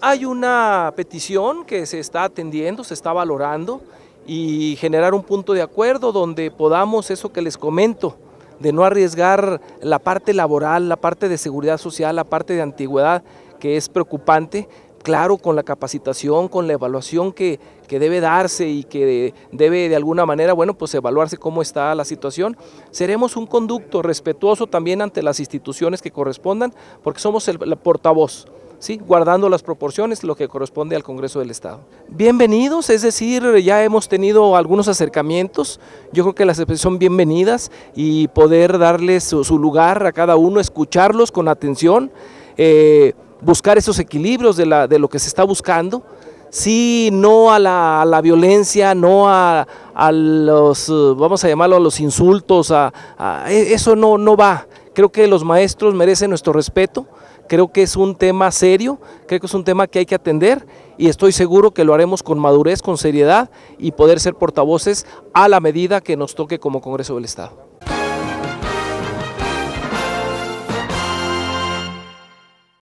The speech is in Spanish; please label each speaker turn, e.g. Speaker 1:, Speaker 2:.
Speaker 1: Hay una petición que se está atendiendo, se está valorando y generar un punto de acuerdo donde podamos eso que les comento, de no arriesgar la parte laboral, la parte de seguridad social, la parte de antigüedad, que es preocupante, claro, con la capacitación, con la evaluación que, debe darse y que debe de alguna manera, bueno, pues evaluarse cómo está la situación. Seremos un conducto respetuoso también ante las instituciones que correspondan, porque somos el, el portavoz guardando las proporciones, lo que corresponde al Congreso del Estado. Bienvenidos, es decir, ya hemos tenido algunos acercamientos, yo creo que las son bienvenidas y poder darles su, lugar a cada uno, escucharlos con atención, eh, buscar esos equilibrios de, lo que se está buscando, sí, no a la, violencia, no a, los, eh, vamos a llamarlo, a los insultos, a, e, eso no, no va. Creo que los maestros merecen nuestro respeto, creo que es un tema serio, creo que es un tema que hay que atender y estoy seguro que lo haremos con madurez, con seriedad y poder ser portavoces a la medida que nos toque como Congreso del Estado.